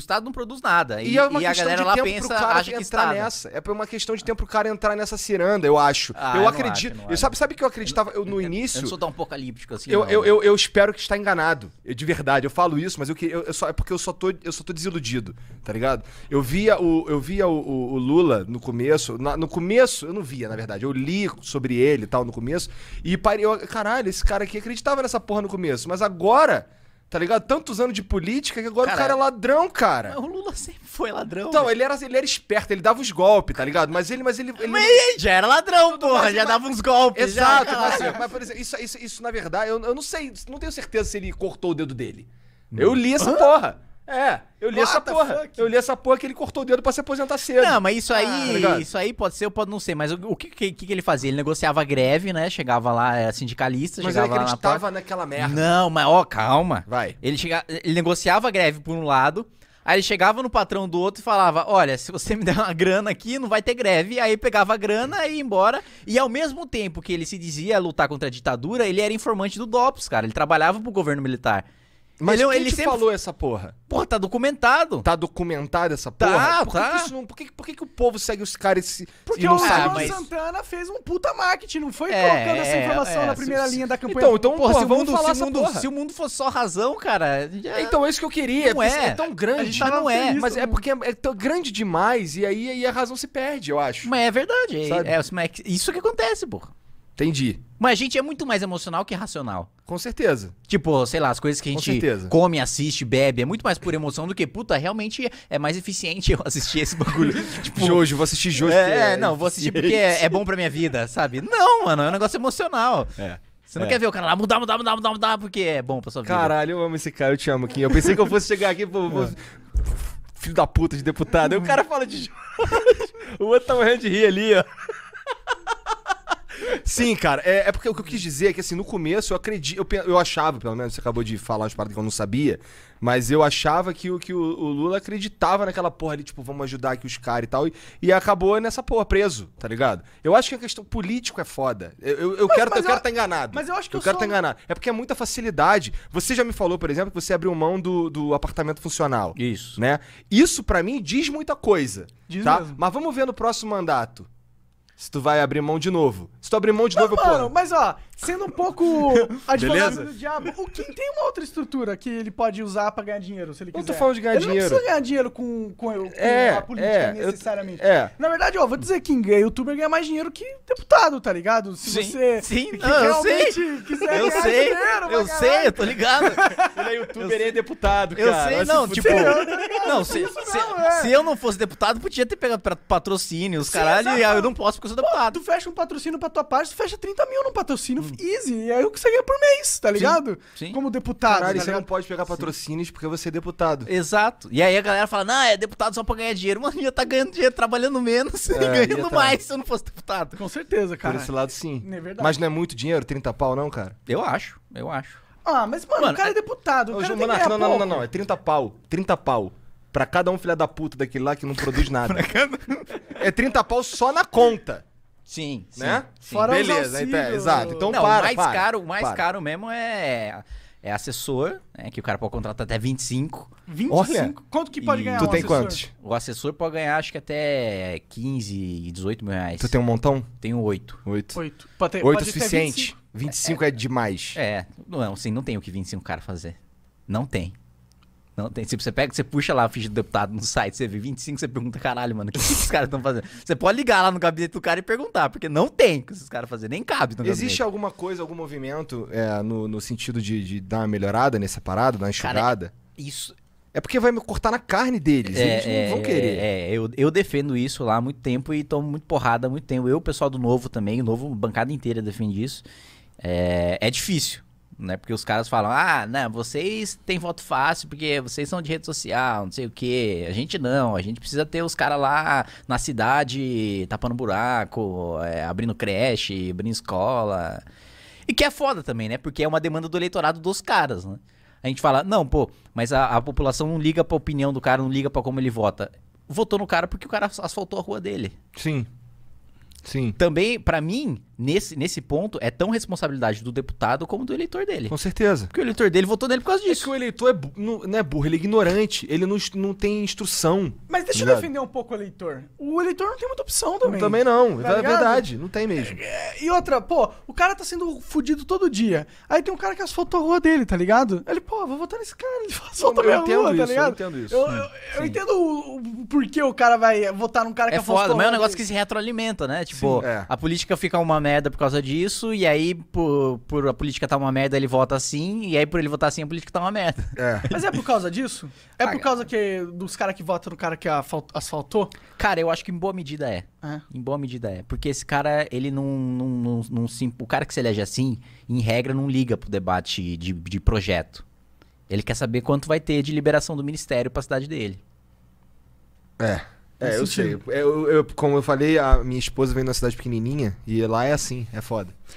O Estado não produz nada. E, e, é uma e a galera lá pensa, acha que está nessa. É uma questão de tempo pro cara entrar nessa ciranda, eu acho. Ah, eu, eu acredito. Acho, eu sabe, sabe que eu acreditava eu, no início? Eu sou tão apocalíptico assim. Eu, não, eu, né? eu, eu, espero que está enganado. Eu, de verdade, eu falo isso, mas eu, eu, eu, só, é porque eu só, tô, eu só tô desiludido, tá ligado? Eu via o, eu via o, o, o Lula no começo. Na, no começo, eu não via, na verdade. Eu li sobre ele e tal no começo. E eu, caralho, esse cara aqui acreditava nessa porra no começo. Mas agora Tá ligado? Tantos anos de política que agora cara, o cara é ladrão, cara. o Lula sempre foi ladrão. Então, ele era, ele era esperto, ele dava os golpes, tá ligado? Mas ele. Mas ele, ele... Mas ele já era ladrão, porra, mas, já dava uns golpes. Exato, já, mas, assim, mas, por exemplo, isso, isso, isso na verdade, eu, eu não sei, não tenho certeza se ele cortou o dedo dele. Não. Hum. Eu li essa Hã? porra. É. Eu li What essa porra. Fuck? Eu li essa porra que ele cortou o dedo pra se aposentar cedo. Não, mas isso ah, aí, ah, isso aí pode ser ou pode não ser. Mas o, o que, que, que, ele fazia? Ele negociava greve, né? Chegava lá, era é, sindicalista, mas chegava ele acreditava na naquela merda. Não, mas ó, calma. Vai. Ele, chega, ele negociava greve por um lado. Aí ele chegava no patrão do outro e falava: Olha, se você me der uma grana aqui, não vai ter greve. Aí pegava a grana e ia embora. E ao mesmo tempo que ele se dizia lutar contra a ditadura, ele era informante do DOPS, cara. Ele trabalhava pro governo militar. Mas ele, ele sempre falou essa porra. Porra, tá documentado. Tá documentado essa tá, porra? Tá, por tá. Que não, por, que, por que, que o povo segue os caras se Porque e não o sabe? mas... Santana fez um puta marketing, não foi é, colocando essa é, informação é, na primeira se, linha da campanha. Então, então porra, se, o mundo, se, mundo, se o mundo fosse só razão, cara... Já... Então, é isso que eu queria. Não é. É. é tão grande. A gente tá não é. Mas é né? porque é tão grande demais e aí, aí a razão se perde, eu acho. Mas é verdade. É, isso que acontece, porra. Entendi. Mas a gente é muito mais emocional que racional. Com certeza. Tipo, sei lá, as coisas que a gente come, assiste, bebe, é muito mais por emoção do que, puta, realmente é mais eficiente eu assistir esse bagulho. tipo, Jojo, vou assistir Jojo. É, é, é não, vou assistir porque é, é, bom pra minha vida, sabe? Não, mano, é um negócio emocional. É. Você não é. quer ver o cara lá mudar, mudar, mudar, mudar, mudar, porque é bom pra sua vida. Caralho, eu amo esse cara, eu te amo, Kim. Eu pensei que eu fosse chegar aqui, pô, é. filho da puta de deputado. Aí o cara fala de Jojo. o outro tá morrendo de rir ali, ó. Sim, cara. É, é, porque o que eu quis dizer é que, assim, no começo eu acredito. Eu, eu achava, pelo menos, você acabou de falar umas paradas que eu não sabia. Mas eu achava que, que o, o Lula acreditava naquela porra ali, tipo, vamos ajudar aqui os caras e tal. E, e, acabou nessa porra, preso, tá ligado? Eu acho que a questão político é foda. Eu, eu, eu mas, quero estar tá enganado. Mas eu acho que eu. Eu quero estar sou... tá enganado. É porque é muita facilidade. Você já me falou, por exemplo, que você abriu mão do, do apartamento funcional. Isso. Né? Isso, para mim, diz muita coisa. Diz tá? Mesmo. Mas vamos ver no próximo mandato se tu vai abrir mão de novo. Se tu abrir mão de novo, mano, eu plano. Mas ó, sendo um pouco advogado Beleza? do diabo, o Kim tem uma outra estrutura que ele pode usar pra ganhar dinheiro, se ele quiser. Eu tô falando de ganhar ele dinheiro. Ele não precisa ganhar dinheiro com, com, com é, a política é, necessariamente. Eu, é. Na verdade, ó, vou dizer que youtuber ganha mais dinheiro que deputado, tá ligado? Se sim, você sim, não, realmente eu sei. quiser eu sei, dinheiro, Eu sei, caralho. eu tô ligado. Ele é youtuber e é deputado, eu cara. Eu sei, não, tipo... Não, se, tipo, tá se, não, é, se, eu não fosse deputado, podia ter pegado patrocínio, os caralho, e eu não posso porque sou deputado. tu fecha um patrocínio pra tua parte, tu fecha 30 mil num patrocínio hum. easy. E aí o que você ganha por mês, tá ligado? Sim. Sim. Como deputado. Caralho, tá você não pode pegar patrocínios Sim. porque você é deputado. Exato. E aí a galera fala, não, é deputado só pra ganhar dinheiro. Mano, ia tá ganhando dinheiro trabalhando menos é, e ganhando tá... mais se eu não fosse deputado. Com certeza, cara. Por esse lado, sim. É verdade. Mas não é muito dinheiro, 30 pau, não, cara? Eu acho, eu acho. Ah, mas, mano, mano o cara é, é deputado. O cara não, não, não, não, não. É 30 pau. 30 pau. Pra cada um filha da puta daquele lá que não produz nada. cada é 30 pau só na conta. Sim, sim. Né? sim. Fora Beleza, tá, auxílio... então, exato. Então Não, para, o mais para, caro, o mais para. caro mesmo é é assessor, né, que o cara pode contratar até 25. 25? Olha, quanto que pode ganhar Tu um tem assessor? quantos? O assessor pode ganhar acho que até 15, 18 mil reais. Tu tem um montão? Tenho 8. 8. 8, ter, 8 é suficiente. 25, 25 é, é demais. É, não, assim, não tem o que 25 cara fazer. Não tem. Não tem. Tipo, você pega, você puxa lá a ficha do deputado no site, você vê 25, você pergunta, caralho, mano, o que, que esses caras estão fazendo? Você pode ligar lá no gabinete do cara e perguntar, porque não tem que esses caras fazer, nem cabe no Existe gabinete. alguma coisa, algum movimento é, no, no sentido de, de, dar uma melhorada nessa parada, dar uma enxugada? Cara, isso, é porque vai me cortar na carne deles. É, eles não é, vão querer. É, é, eu, eu, defendo isso lá há muito tempo e tomo muito porrada há muito tempo. Eu, o pessoal do Novo também, o Novo, bancada inteira defende isso. É, é difícil né? Porque os caras falam, ah, né vocês têm voto fácil porque vocês são de rede social, não sei o quê. A gente não, a gente precisa ter os caras lá na cidade tapando buraco, é, abrindo creche, abrindo escola. E que é foda também, né? Porque é uma demanda do eleitorado dos caras, né? A gente fala, não, pô, mas a, a população não liga pra opinião do cara, não liga para como ele vota. Votou no cara porque o cara asfaltou a rua dele. Sim. Sim. Também, para mim, nesse, nesse ponto, é tão responsabilidade do deputado como do eleitor dele. Com certeza. Porque o eleitor dele votou nele por causa é disso. É que o eleitor é, não, não é burro, ele é ignorante, ele não, não tem instrução. Mas deixa eu defender um pouco o eleitor. O eleitor não tem muita opção também. Também não, tá é verdade, não tem mesmo. É, é, e outra, pô, o cara tá sendo fudido todo dia. Aí tem um cara que asfaltou a rua dele, tá ligado? Ele, pô, vou votar nesse cara, ele asfaltou minha rua, tá isso, tá ligado? Eu entendo isso. Eu, eu, eu entendo o, o porquê o cara vai votar num cara é que asfaltou. É foda, mas é um negócio dele. que se retroalimenta, né? Tipo, Sim, é. a política fica uma merda por causa disso, e aí por, por a política tá uma merda, ele vota assim, e aí por ele votar assim, a política tá uma merda. É. Mas é por causa disso? É ah, por causa que, dos caras que votam no cara que asfaltou? Cara, eu acho que em boa medida é. é. Em boa medida é. Porque esse cara, ele não, não, não, não se, O cara que se elege assim, em regra, não liga pro debate de, de projeto. Ele quer saber quanto vai ter de liberação do ministério pra cidade dele. É. É, eu sei. Eu, eu, como eu falei, a minha esposa vem de uma cidade pequenininha e lá é assim, é foda.